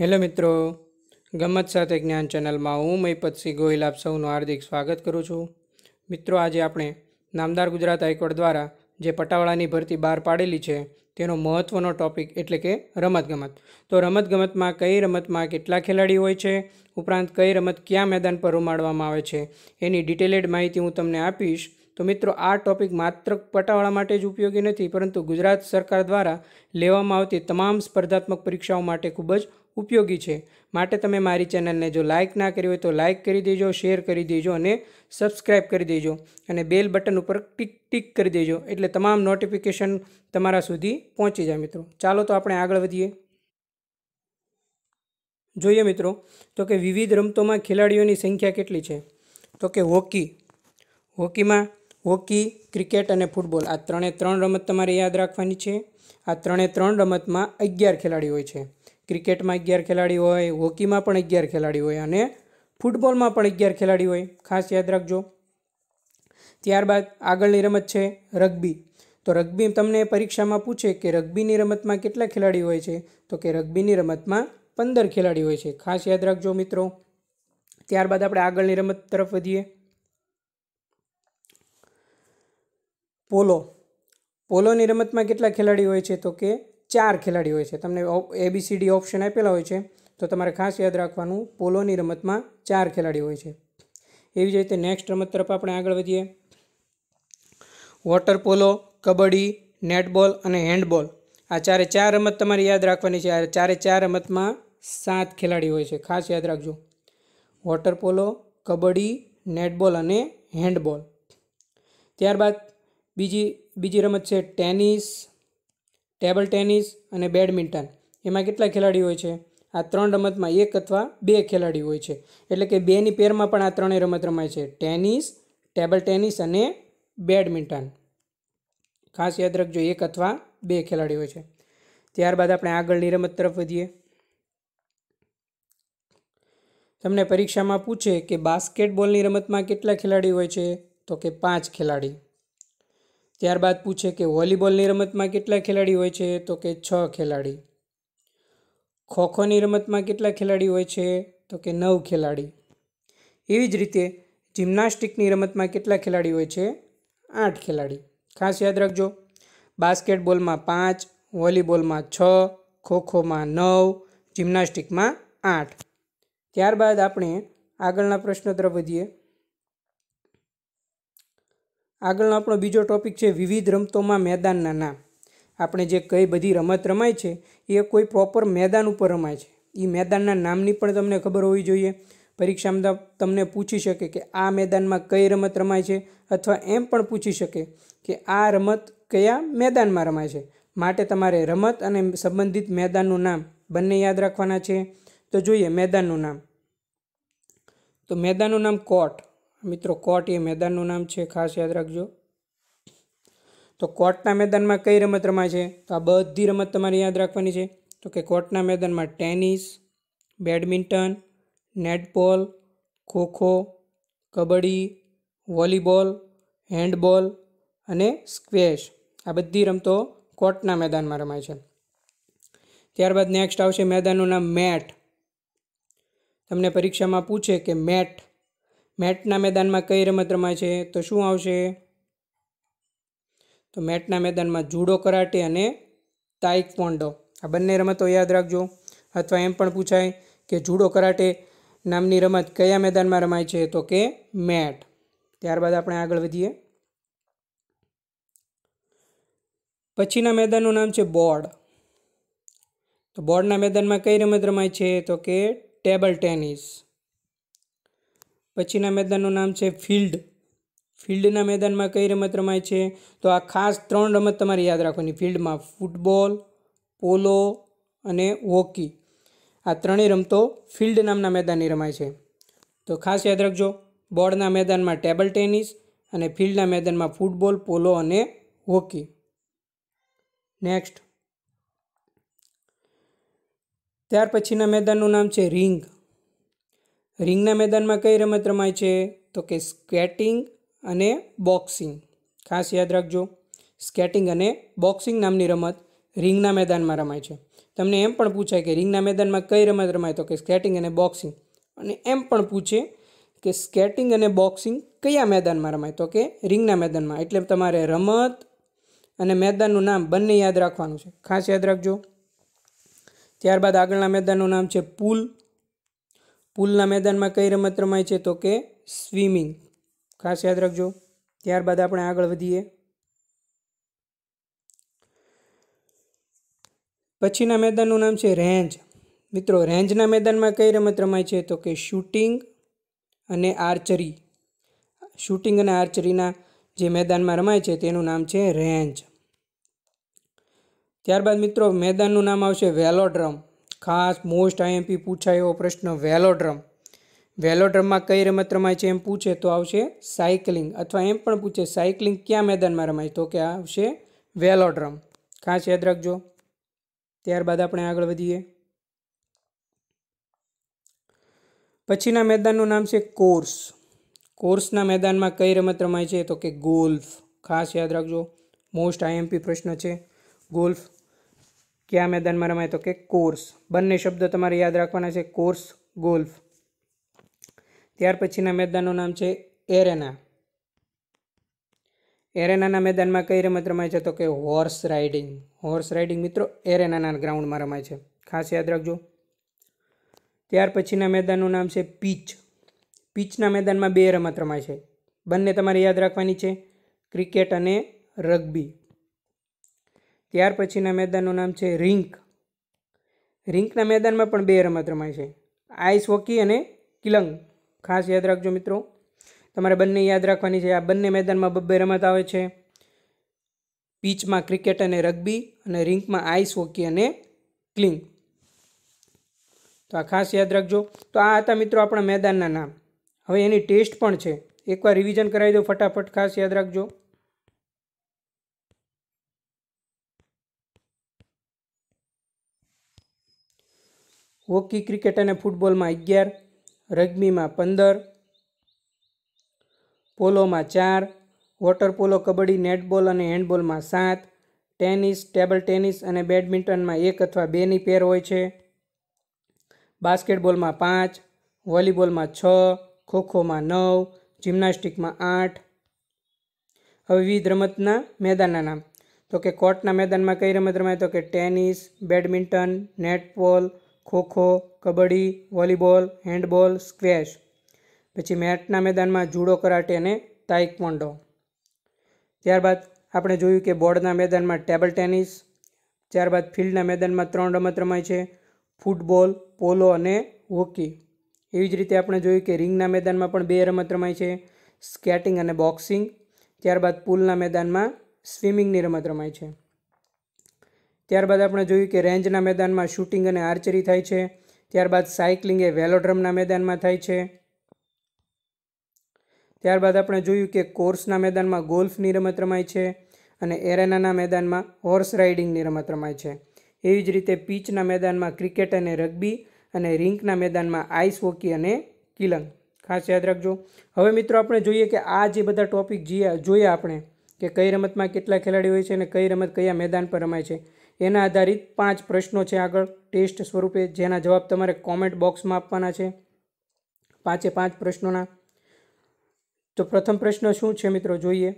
hello મિત્રો ગમત સાથે જ્ઞાન ચેનલમાં હું મહીપતસિંહ ગોહિલ આપ સૌનું હાર્દિક સ્વાગત કરું છું મિત્રો આજે આપણે નામદાર ગુજરાત હાઈકોર્ટ દ્વારા જે પટાવાળાની ભરતી બહાર પાડેલી છે તેનો મહત્ત્વનો ટોપિક એટલે કે રમતગમત તો રમતગમતમાં કઈ રમતમાં કેટલા ખેલાડી હોય છે ઉપરાંત કઈ રમત ક્યાં મેદાન પર રમાડવામાં આવે છે એની ડિટેલેડ માહિતી હું તમને આપીશ તો મિત્રો આ ટોપિક માત્ર પટાવાળા માટે જ ઉપયોગી નથી પરંતુ ગુજરાત સરકાર દ્વારા લેવામાં આવતી તમામ સ્પર્ધાત્મક પરીક્ષાઓ માટે ખૂબ જ ઉપયોગી છે માટે તમે મારી ચેનલને જો લાઇક ના કરી હોય તો લાઇક કરી દેજો શેર કરી દેજો અને સબસ્ક્રાઇબ કરી દેજો અને બેલ બટન ઉપર ટીક ટીક કરી દેજો એટલે તમામ નોટિફિકેશન તમારા સુધી પહોંચી જાય મિત્રો ચાલો તો આપણે આગળ વધીએ જોઈએ મિત્રો તો કે વિવિધ રમતોમાં ખેલાડીઓની સંખ્યા કેટલી છે તો કે હોકી હોકીમાં હોકી ક્રિકેટ અને ફૂટબોલ આ ત્રણે ત્રણ રમત તમારે યાદ રાખવાની છે આ ત્રણે ત્રણ રમતમાં અગિયાર ખેલાડી હોય છે ક્રિકેટમાં અગિયાર ખેલાડી હોય હોકીમાં પણ અગિયાર ખેલાડી હોય અને ફૂટબોલમાં પણ અગિયાર ખેલાડી હોય ખાસ યાદ રાખજો ત્યારબાદ આગળની રમત છે રગ્બી તો રગ્બી તમને પરીક્ષામાં પૂછે કે રગ્બીની રમતમાં કેટલા ખેલાડી હોય છે તો કે રગ્બીની રમતમાં પંદર ખેલાડી હોય છે ખાસ યાદ રાખજો મિત્રો ત્યારબાદ આપણે આગળની રમત તરફ વધીએ પોલો પોલોની રમતમાં કેટલા ખેલાડી હોય છે તો કે ચાર ખેલાડી હોય છે તમને એબીસીડી ઓપ્શન આપેલા હોય છે તો તમારે ખાસ યાદ રાખવાનું પોલોની રમતમાં ચાર ખેલાડી હોય છે એવી જ રીતે નેક્સ્ટ રમત તરફ આપણે આગળ વધીએ વોટર પોલો કબડ્ડી નેટબોલ અને હેન્ડબોલ આ ચારે ચાર રમત તમારે યાદ રાખવાની છે આ ચારે ચાર રમતમાં સાત ખેલાડી હોય છે ખાસ યાદ રાખજો વોટર પોલો કબડ્ડી નેટબોલ અને હેન્ડબોલ ત્યારબાદ બીજી બીજી રમત છે ટેનિસ ટેબલ ટેનિસ અને બેડમિન્ટન એમાં કેટલા ખેલાડી હોય છે આ ત્રણ રમતમાં એક અથવા બે ખેલાડી હોય છે એટલે કે બેની પેરમાં પણ આ ત્રણેય રમત રમાય છે ટેનિસ ટેબલ ટેનિસ અને બેડમિન્ટન ખાસ યાદ રાખજો એક અથવા બે ખેલાડી હોય છે ત્યારબાદ આપણે આગળની રમત તરફ વધીએ તમને પરીક્ષામાં પૂછે કે બાસ્કેટબોલની રમતમાં કેટલા ખેલાડી હોય છે તો કે પાંચ ખેલાડી ત્યારબાદ પૂછે કે વોલીબોલની રમતમાં કેટલા ખેલાડી હોય છે તો કે છ ખેલાડી ખોખોની રમતમાં કેટલા ખેલાડી હોય છે તો કે નવ ખેલાડી એવી જ રીતે જિમ્નાસ્ટિકની રમતમાં કેટલા ખેલાડી હોય છે આઠ ખેલાડી ખાસ યાદ રાખજો બાસ્કેટબોલમાં પાંચ વોલીબોલમાં છ ખોખોમાં નવ જિમ્નાસ્ટિકમાં આઠ ત્યારબાદ આપણે આગળના પ્રશ્ન તરફ વધીએ આગળનો આપણો બીજો ટૉપિક છે વિવિધ રમતોમાં મેદાનના નામ આપણે જે કઈ બધી રમત રમાય છે એ કોઈ પ્રોપર મેદાન ઉપર રમાય છે એ મેદાનના નામની પણ તમને ખબર હોવી જોઈએ પરીક્ષામાં તમને પૂછી શકે કે આ મેદાનમાં કઈ રમત રમાય છે અથવા એમ પણ પૂછી શકે કે આ રમત કયા મેદાનમાં રમાય છે માટે તમારે રમત અને સંબંધિત મેદાનનું નામ બંને યાદ રાખવાના છે તો જોઈએ મેદાનનું નામ તો મેદાનનું નામ કોટ મિત્રો કોર્ટ એ મેદાનનું નામ છે ખાસ યાદ રાખજો તો કોર્ટના મેદાનમાં કઈ રમત રમાય છે તો આ બધી રમત તમારે યાદ રાખવાની છે તો કે કોર્ટના મેદાનમાં tennis badminton netball kho kho kabaddi volleyball handball અને સ્ક્વેશ આ બધી રમતો કોર્ટના મેદાનમાં રમાય છે ત્યારબાદ નેક્સ્ટ આવશે મેદાનનું નામ મેટ તમને પરીક્ષામાં પૂછે કે મેટ મેટના મેદાનમાં કઈ રમત રમાય છે તો શું આવશે તો મેટના મેદાનમાં જુડો કરાટે અને પોન્ડો આ બંને રમતો યાદ રાખજો અથવા એમ પણ પૂછાય કે જુડો કરાટે નામની રમત કયા મેદાનમાં રમાય છે તો કે મેટ ત્યારબાદ આપણે આગળ વધીએ પછીના મેદાનનું નામ છે બોર્ડ તો બોર્ડના મેદાનમાં કઈ રમત રમાય છે તો કે ટેબલ ટેનિસ પછીના મેદાનનું નામ છે ફિલ્ડ ફિલ્ડના મેદાનમાં કઈ રમત રમાય છે તો આ ખાસ ત્રણ રમત તમારે યાદ રાખવાની ફિલ્ડમાં ફૂટબોલ પોલો અને હોકી આ ત્રણેય રમતો ફિલ્ડ નામના મેદાનની રમાય છે તો ખાસ યાદ રાખજો બોર્ડના મેદાનમાં ટેબલ ટેનિસ અને ફિલ્ડના મેદાનમાં ફૂટબોલ પોલો અને હોકી નેક્સ્ટ ત્યાર પછીના મેદાનનું નામ છે રિંગ રિંગના મેદાનમાં કઈ રમત રમાય છે તો કે સ્કેટિંગ અને બોક્સિંગ ખાસ યાદ રાખજો સ્કેટિંગ અને બોક્સિંગ નામની રમત રિંગના મેદાનમાં રમાય છે તમને એમ પણ પૂછાય કે રિંગના મેદાનમાં કઈ રમત રમાય તો કે સ્કેટિંગ અને બોક્સિંગ અને એમ પણ પૂછે કે સ્કેટિંગ અને બોક્સિંગ કયા મેદાનમાં રમાય તો કે રિંગના મેદાનમાં એટલે તમારે રમત અને મેદાનનું નામ બંને યાદ રાખવાનું છે ખાસ યાદ રાખજો ત્યારબાદ આગળના મેદાનનું નામ છે પુલ પુલના મેદાનમાં કઈ રમત રમાય છે તો કે સ્વિમિંગ ખાસ યાદ રાખજો ત્યારબાદ આપણે આગળ વધીએ પછીના મેદાનનું નામ છે રેન્જ મિત્રો રેન્જના મેદાનમાં કઈ રમત રમાય છે તો કે શૂટિંગ અને આર્ચરી શૂટિંગ અને આર્ચરીના જે મેદાનમાં રમાય છે તેનું નામ છે રેન્જ ત્યારબાદ મિત્રો મેદાનનું નામ આવશે વેલોડ્રમ ખાસ મોસ્ટ આઈએમપી પૂછાય એવો પ્રશ્ન વેલોડ્રમ વેલોડ્રમમાં કઈ રમત રમાય છે એમ પૂછે તો આવશે સાયકલિંગ અથવા એમ પણ પૂછે સાયકલિંગ ક્યાં મેદાનમાં રમાય તો કે આવશે વેલોડ્રમ ખાસ યાદ રાખજો ત્યારબાદ આપણે આગળ વધીએ પછીના મેદાનનું નામ છે કોર્સ કોર્સના મેદાનમાં કઈ રમત રમાય છે તો કે ગોલ્ફ ખાસ યાદ રાખજો મોસ્ટ આઈએમપી પ્રશ્ન છે ગોલ્ફ કયા મેદાનમાં રમાય તો કે કોર્સ બંને શબ્દો તમારે યાદ રાખવાના છે કોર્સ ગોલ્ફ ત્યાર પછીના મેદાનનું નામ છે એરેના એરેનાના મેદાનમાં કઈ રમત રમાય છે તો કે હોર્સ રાઇડિંગ હોર્સ રાઇડિંગ મિત્રો એરેનાના ગ્રાઉન્ડમાં રમાય છે ખાસ યાદ રાખજો ત્યાર પછીના મેદાનનું નામ છે પીચ પીચના મેદાનમાં બે રમત રમાય છે બંને તમારે યાદ રાખવાની છે ક્રિકેટ અને રગ્બી ત્યાર પછીના મેદાનનું નામ છે રિંક રિંકના મેદાનમાં પણ બે રમત રમાય છે આઈસ હોકી અને કિલંગ ખાસ યાદ રાખજો મિત્રો તમારે બંને યાદ રાખવાની છે આ બંને મેદાનમાં બબ્બે રમત આવે છે પીચમાં ક્રિકેટ અને રગ્બી અને રિંકમાં આઈસ હોકી અને ક્લિંગ તો આ ખાસ યાદ રાખજો તો આ હતા મિત્રો આપણા મેદાનના નામ હવે એની ટેસ્ટ પણ છે એકવાર રિવિઝન કરાવી દો ફટાફટ ખાસ યાદ રાખજો હોકી ક્રિકેટ અને ફૂટબોલમાં અગિયાર રગ્બીમાં પંદર પોલોમાં ચાર વોટર પોલો કબડ્ડી નેટબોલ અને હેન્ડબોલમાં સાત ટેનિસ ટેબલ ટેનિસ અને બેડમિન્ટનમાં એક અથવા બેની પેર હોય છે બાસ્કેટબોલમાં પાંચ વોલીબોલમાં છ ખોખોમાં નવ જિમ્નાસ્ટિકમાં આઠ હવે વિવિધ રમતના મેદાનના નામ તો કે કોર્ટના મેદાનમાં કઈ રમત રમાય તો કે tennis badminton netball kho kho kabaddi volleyball handball squash પછી મેટના મેદાનમાં જુડો કરાટે અને તાઇક્વોન્ડો ત્યારબાદ આપણે જોયું કે બોર્ડના મેદાનમાં ટેબલ ટેનિસ ત્યારબાદ ફિલ્ડના મેદાનમાં ત્રણ રમત રમાય છે ફૂટબોલ પોલો અને હોકી એવી જ રીતે આપણે જોયું કે રિંગના મેદાનમાં પણ બે રમત રમાય છે સ્કેટિંગ અને બોક્સિંગ ત્યારબાદ પુલના મેદાનમાં સ્વિમિંગની રમત રમાય છે ત્યારબાદ આપણે જોયું કે રેન્જના મેદાનમાં શૂટિંગ અને આર્ચરી થાય છે ત્યારબાદ સાયકલિંગ એ વેલોડ્રમના મેદાનમાં થાય છે ત્યારબાદ આપણે જોયું કે કોર્સના મેદાનમાં ગોલ્ફની રમત રમાય છે અને એરેનાના મેદાનમાં હોર્સ રાઇડિંગની રમત રમાય છે એવી જ રીતે પીચના મેદાનમાં ક્રિકેટ અને રગ્બી અને રિંકના મેદાનમાં આઈસ હોકી અને કિલંગ ખાસ યાદ રાખજો હવે મિત્રો આપણે જોઈએ કે આ જે બધા ટોપિક જોયા આપણે કે કઈ રમતમાં કેટલા ખેલાડી હોય છે અને કઈ રમત કયા મેદાન પર રમાય છે એના આધારિત પાંચ પ્રશ્નો છે આગળ ટેસ્ટ સ્વરૂપે જેના જવાબ તમારે કોમેન્ટ બોક્સમાં આપવાના છે પાંચે પાંચ પ્રશ્નોના તો પ્રથમ પ્રશ્ન શું છે મિત્રો જોઈએ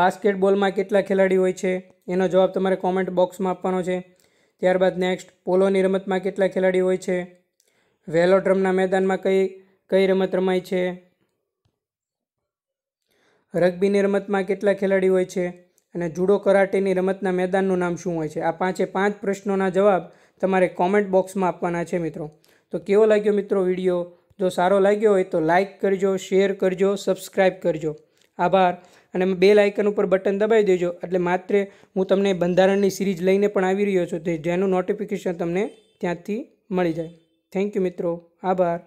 બાસ્કેટબોલમાં કેટલા ખેલાડી હોય છે એનો જવાબ તમારે કોમેન્ટ બોક્સમાં આપવાનો છે ત્યારબાદ નેક્સ્ટ પોલોની રમતમાં કેટલા ખેલાડી હોય છે વેલોડ્રમના મેદાનમાં કઈ કઈ રમત રમાય છે રગ્બીની રમતમાં કેટલા ખેલાડી હોય છે અને જુડો કરાટેની રમતના મેદાનનું નામ શું હોય છે આ પાંચે પાંચ પ્રશ્નોના જવાબ તમારે કોમેન્ટ બોક્સમાં આપવાના છે મિત્રો તો કેવો લાગ્યો મિત્રો વિડીયો જો સારો લાગ્યો હોય તો લાઇક કરજો શેર કરજો સબસ્ક્રાઈબ કરજો આભાર અને બે લાઇકન ઉપર બટન દબાવી દેજો એટલે માત્ર હું તમને બંધારણની સિરીઝ લઈને પણ આવી રહ્યો છું તે જેનું નોટિફિકેશન તમને ત્યાંથી મળી જાય થેન્ક યુ મિત્રો આભાર